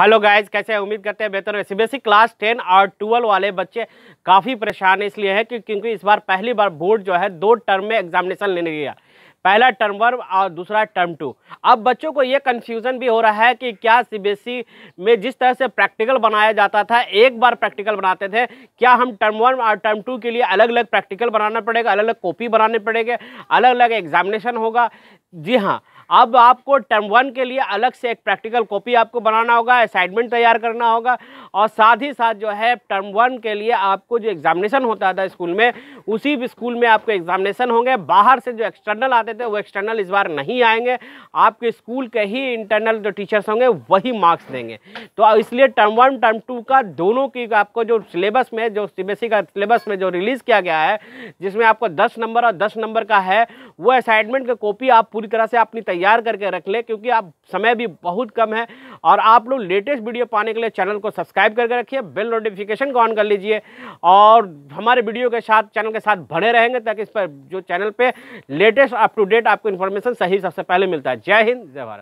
hello guys कैसे उम्मीद करते हैं बेहतर है सीबीएसई क्लास टेन और ट्वेल्व वाले बच्चे काफ़ी परेशान इसलिए हैं कि क्योंकि इस बार पहली बार बोर्ड जो है दो टर्म में एग्जामिनेशन लेने गया पहला टर्म वन और दूसरा टर्म टू अब बच्चों को ये कन्फ्यूज़न भी हो रहा है कि क्या सी में जिस तरह से प्रैक्टिकल बनाया जाता था एक बार प्रैक्टिकल बनाते थे क्या हम टर्म वन और टर्म टू के लिए अलग अलग प्रैक्टिकल बनाना पड़ेगा अलग अलग कॉपी बनाने पड़ेंगे अलग अलग एग्जामिनेशन होगा जी हाँ अब आपको टर्म वन के लिए अलग से एक प्रैक्टिकल कॉपी आपको बनाना होगा असाइनमेंट तैयार करना होगा और साथ ही साथ जो है टर्म वन के लिए आपको जो एग्जामिनेशन होता था स्कूल में उसी भी स्कूल में आपको एग्जामिनेशन होंगे बाहर से जो एक्सटर्नल आते थे वो एक्सटर्नल इस बार नहीं आएंगे आपके स्कूल के ही इंटरनल जो टीचर्स होंगे वही मार्क्स देंगे तो इसलिए टर्म वन टर्म टू का दोनों की आपको जो सिलेबस में जो सी का सिलेबस में जो रिलीज़ किया गया है जिसमें आपको दस नंबर और दस नंबर का है वो असाइनमेंट का कॉपी आप पूरी तरह से अपनी तैयार करके रख ले क्योंकि आप समय भी बहुत कम है और आप लोग लेटेस्ट वीडियो पाने के लिए चैनल को सब्सक्राइब करके रखिए बेल नोटिफिकेशन को ऑन कर लीजिए और हमारे वीडियो के साथ चैनल के साथ बने रहेंगे ताकि इस पर जो चैनल पर लेटेस्ट अप टू डेट आपको इन्फॉर्मेशन सही सबसे पहले मिलता है जय हिंद जय भारत